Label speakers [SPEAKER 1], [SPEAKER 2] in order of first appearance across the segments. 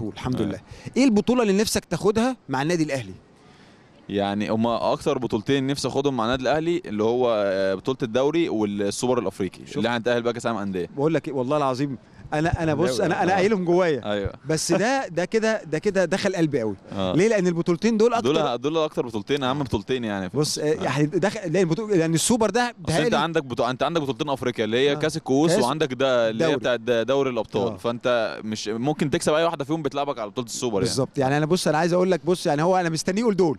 [SPEAKER 1] طول الحمد آه. لله
[SPEAKER 2] ايه البطوله اللي نفسك تاخدها مع النادي الاهلي
[SPEAKER 1] يعني هما اكتر بطولتين نفسي اخدهم مع النادي الاهلي اللي هو آه، بطوله الدوري والسوبر الافريقي اللي هنتاهل بقى كاس العالم انديه بقول لك إيه، والله العظيم انا انا بص انا انا آه. قايلهم جوايا ايوه
[SPEAKER 2] بس ده ده كده ده كده دخل قلبي قوي
[SPEAKER 1] آه. ليه لان البطولتين دول اكتر دول دول اكتر بطولتين اهم بطولتين يعني
[SPEAKER 2] بص آه، آه. يعني دخل لان البطول... لان يعني السوبر ده بتهيألي انت
[SPEAKER 1] عندك بطو... انت عندك بطولتين افريقيا اللي هي آه. كاس الكؤوس وعندك ده اللي هي بتاع دوري الابطال آه. فانت مش ممكن تكسب اي واحده فيهم بتلعبك على بطوله السوبر يعني بالظبط
[SPEAKER 2] يعني انا بص انا عايز اقول لك بص يعني هو انا مستنيه يقول دول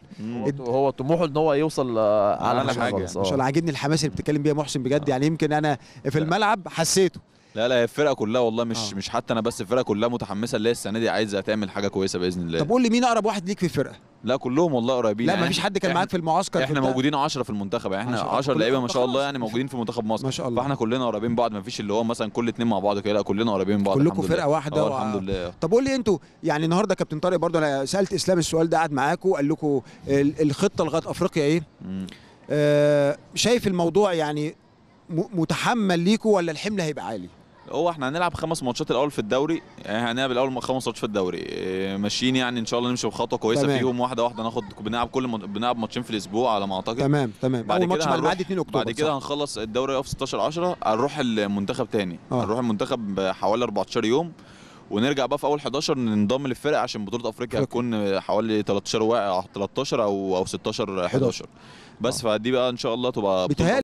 [SPEAKER 2] هو طموحه
[SPEAKER 1] ان هو يوصل اعلى حاجه يعني. مش عاجبني
[SPEAKER 2] الحماس اللي بتتكلم بيها محسن بجد يعني يمكن انا في الملعب حسيته
[SPEAKER 1] لا لا هي الفرقه كلها والله مش آه. مش حتى انا بس الفرقه كلها متحمسه اللي هي السنه دي عايزه تعمل حاجه كويسه باذن الله طب قول لي مين اقرب واحد ليك في الفرقه لا كلهم والله قريبين لا يعني مفيش حد كان معاك في المعسكر احنا في موجودين 10 في المنتخب يعني احنا 10 لعيبه ما شاء الله يعني موجودين في منتخب مصر ما شاء الله فاحنا كلنا قريبين بعض مفيش اللي هو مثلا كل اتنين مع بعض كده لا كلنا قريبين من بعض كلكم فرقه واحده آه، الحمد لله
[SPEAKER 2] طب قول لي انتوا يعني النهارده كابتن طارق برضه انا سالت اسلام السؤال ده قعد معاكم قال لكم الخطه لغايه افريقيا ايه؟ آه، شايف الموضوع يعني متحمل ليكوا ولا الحمل هيبقى عالي؟
[SPEAKER 1] هو احنا هنلعب خمس ماتشات الاول في الدوري يعني هنلعب الاول خمس ماتشات في الدوري اه، ماشيين يعني ان شاء الله نمشي بخطوه كويسه تمام. فيهم واحده واحده ناخد بنلعب كل م... بنلعب ماتشين في الاسبوع على ما اعتقد
[SPEAKER 2] تمام تمام بعد كده هنروح... 2 اكتوبر بعد كده
[SPEAKER 1] هنخلص الدوري في 16 10 هنروح المنتخب تاني أوه. هنروح المنتخب حوالي 14 يوم ونرجع بقى في اول 11 ننضم للفرق عشان بطوله افريقيا هتكون حوالي 13 13 او او 16 11 بس آه. فدي بقى ان شاء الله تبقى